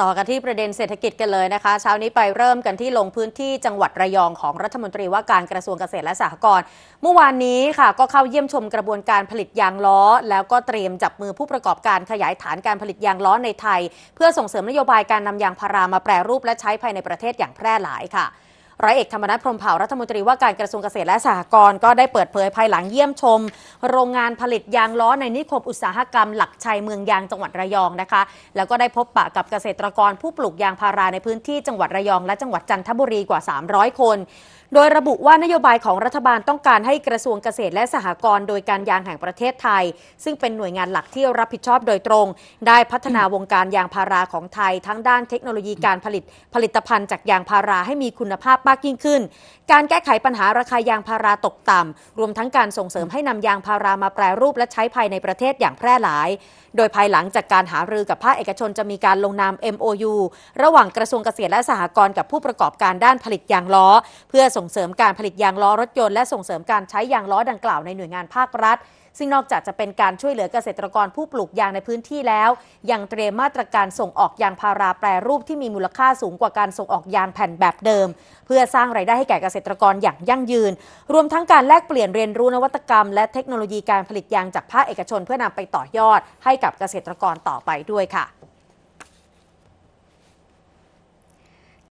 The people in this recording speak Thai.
ต่อกันที่ประเด็นเศรษฐกิจกันเลยนะคะ เช้านี้ไปเริ่มกันที่ลงพื้นที่จังหวัดระยองของรัฐมนตรีว่าการกระทรวงเกษตรและสหกรณ์เมื่อวานนี้ค่ะ ก็เข้าเยี่ยมชมกระบวนการผลิตยางล้อ แล้วก็เตรียมจับมือผู้ประกอบการขยายฐานการผลิตยางล้อในไทย เพื่อส่งเสริมนโยบายการนำยางพารามาแปรรูป และใช้ภายในประเทศอย่างแพร่หลายค่ะร้อยเอกธรรมนัฐพรมเผ่ารัฐมนตรีว่าการกระทรวงเกษตรและสหกรณ์ก็ได้เปิดเผยภายหลังเยี่ยมชม โรงงานผลิตยางล้อในนิคมอุตสาหกรรมหลักชัยเมืองยางจังหวัดระยองนะคะ แล้วก็ได้พบปะกับเกษตรกรผู้ปลูกยางพาราในพื้นที่จังหวัดระยอง และจังหวัดจันทบุรีกว่า 300 คนโดยระบุว่านโยบายของรัฐบาลต้องการให้กระทรวงเกษตรและสหกรณ์โดยการยางแห่งประเทศไทย ซึ่งเป็นหน่วยงานหลักที่รับผิดชอบโดยตรง ได้พัฒนาวงการยางพาราของไทย ทั้งด้านเทคโนโลยีการผลิตผลิตภัณฑ์ จากยางพาราให้มีคุณภาพมากยิ่งขึ้น การแก้ไขปัญหาราคายางพาราตกต่ำรวมทั้งการส่งเสริมให้นำยางพารามาแปรรูปและใช้ภายในประเทศอย่างแพร่หลายโดยภายหลังจากการหารือกับภาคเอกชนจะมีการลงนาม MOU ระหว่างกระทรวงเกษตรและสหกรณ์กับผู้ประกอบการด้านผลิตยางล้อ เพื่อส่งส่งเสริมการผลิตยางล้อรถยนต์และส่งเสริมการใช้ยางล้อดังกล่าวในหน่วยงานภาครัฐ ซึ่งนอกจากจะเป็นการช่วยเหลือเกษตรกรผู้ปลูกยางในพื้นที่แล้ว ยังเตรียมมาตรการส่งออกยางพาราแปรรูปที่มีมูลค่าสูงกว่าการส่งออกยางแผ่นแบบเดิม เพื่อสร้างไรายได้ให้แก่เกษตรกรอย่างยั่งยืน รวมทั้งการแลกเปลี่ยนเรียนรู้นวัตกรรม และเทคโนโลยีการผลิตยางจากภาคเอกชนเพื่อนำไปต่อยอดให้กับเกษตรกรต่อไปด้วยค่ะ